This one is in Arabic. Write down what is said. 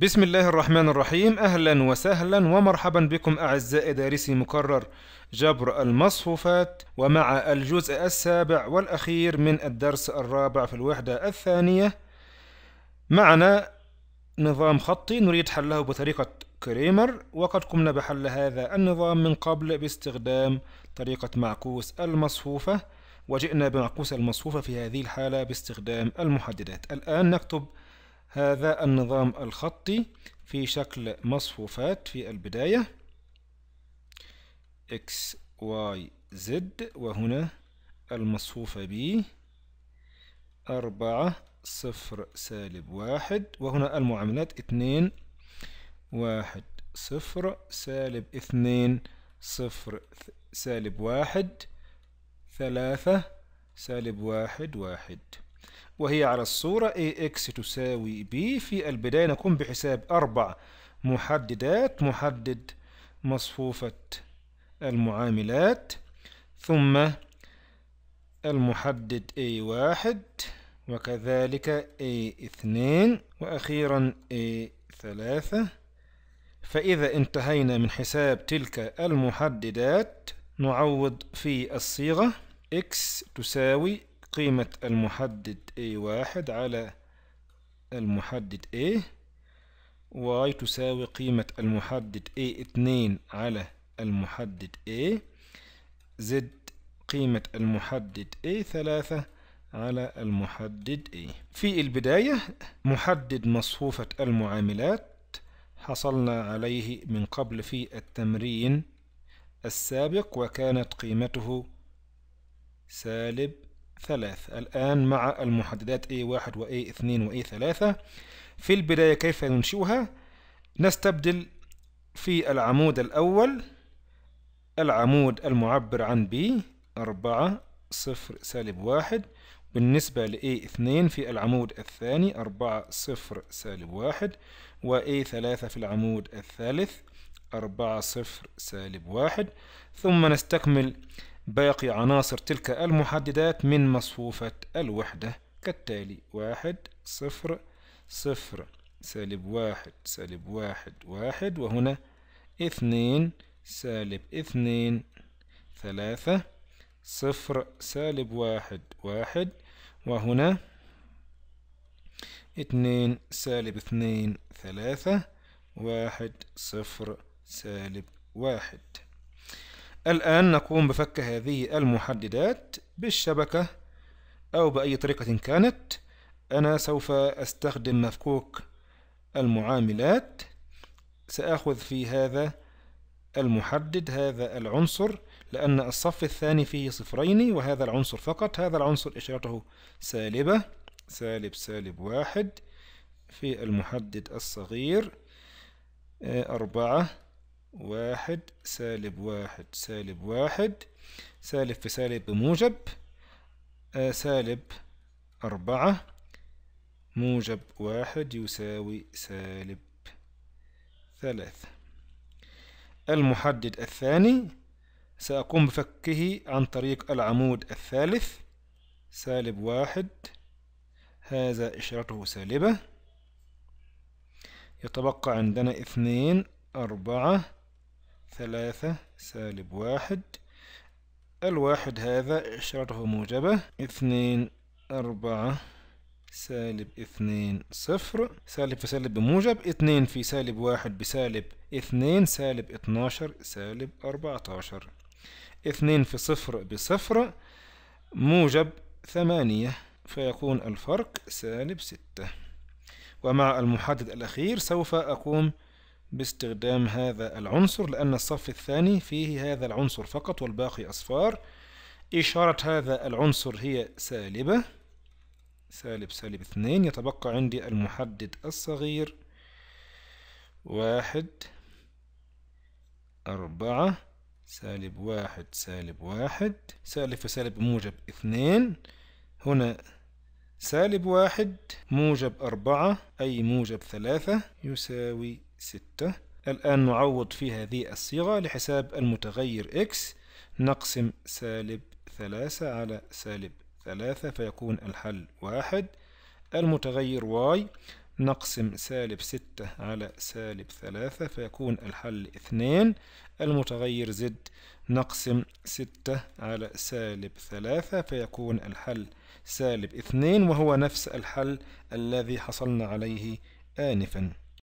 بسم الله الرحمن الرحيم أهلا وسهلا ومرحبا بكم أعزائي دارسي مكرر جبر المصفوفات ومع الجزء السابع والأخير من الدرس الرابع في الوحدة الثانية معنا نظام خطي نريد حله بطريقة كريمر وقد قمنا بحل هذا النظام من قبل باستخدام طريقة معكوس المصفوفة وجئنا بمعكوس المصفوفة في هذه الحالة باستخدام المحددات الآن نكتب هذا النظام الخطي في شكل مصفوفات في البداية X Y Z وهنا المصفوفة B أربعة صفر سالب واحد وهنا المعاملات اتنين واحد صفر سالب اثنين صفر سالب واحد ثلاثة سالب واحد واحد وهي على الصورة AX تساوي B في البداية نقوم بحساب أربع محددات محدد مصفوفة المعاملات ثم المحدد A1 وكذلك A2 وأخيرا A3 فإذا انتهينا من حساب تلك المحددات نعوض في الصيغة x تساوي قيمة المحدد A1 على المحدد A y تساوي قيمة المحدد A2 على المحدد A زد قيمة المحدد A3 على المحدد A في البداية محدد مصفوفة المعاملات حصلنا عليه من قبل في التمرين السابق وكانت قيمته سالب ثلاث الآن مع المحددات A1 و a 2 و a 3 في البداية كيف ننشئها نستبدل في العمود الأول العمود المعبر عن B 4 صفر سالب واحد بالنسبة ل A2 في العمود الثاني 4 صفر سالب واحد و A3 في العمود الثالث 4 صفر سالب واحد ثم نستكمل باقي عناصر تلك المحددات من مصفوفة الوحدة كالتالي واحد صفر صفر سالب واحد سالب واحد واحد وهنا اثنين سالب اثنين ثلاثة صفر سالب واحد واحد وهنا اثنين سالب اثنين ثلاثة واحد صفر سالب واحد الآن نقوم بفك هذه المحددات بالشبكة أو بأي طريقة كانت أنا سوف أستخدم مفكوك المعاملات سأخذ في هذا المحدد هذا العنصر لأن الصف الثاني فيه صفرين وهذا العنصر فقط هذا العنصر إشارته سالبة سالب سالب واحد في المحدد الصغير آه، أربعة واحد سالب واحد سالب واحد سالب في سالب بموجب آه، سالب أربعة موجب واحد يساوي سالب ثلاثة المحدد الثاني سأقوم بفكه عن طريق العمود الثالث سالب واحد هذا إشارته سالبة يتبقى عندنا اثنين أربعة ثلاثة سالب واحد الواحد هذا إشارته موجبة اثنين أربعة سالب اثنين صفر سالب في سالب بموجب اثنين في سالب واحد بسالب اثنين سالب اتناشر سالب أربعتاشر اثنين في صفر بصفر موجب ثمانية فيكون الفرق سالب ستة ومع المحدد الأخير سوف أقوم باستخدام هذا العنصر لأن الصف الثاني فيه هذا العنصر فقط والباقي أصفار إشارة هذا العنصر هي سالبة سالب سالب اثنين يتبقى عندي المحدد الصغير واحد أربعة سالب واحد سالب واحد سالب في سالب موجب اثنين هنا سالب واحد موجب أربعة أي موجب ثلاثة يساوي ستة الآن نعوض في هذه الصيغة لحساب المتغير x نقسم سالب ثلاثة على سالب ثلاثة فيكون الحل واحد المتغير y نقسم سالب ستة على سالب ثلاثة فيكون الحل اثنين المتغير z نقسم ستة على سالب ثلاثة فيكون الحل سالب اثنين وهو نفس الحل الذي حصلنا عليه آنفاً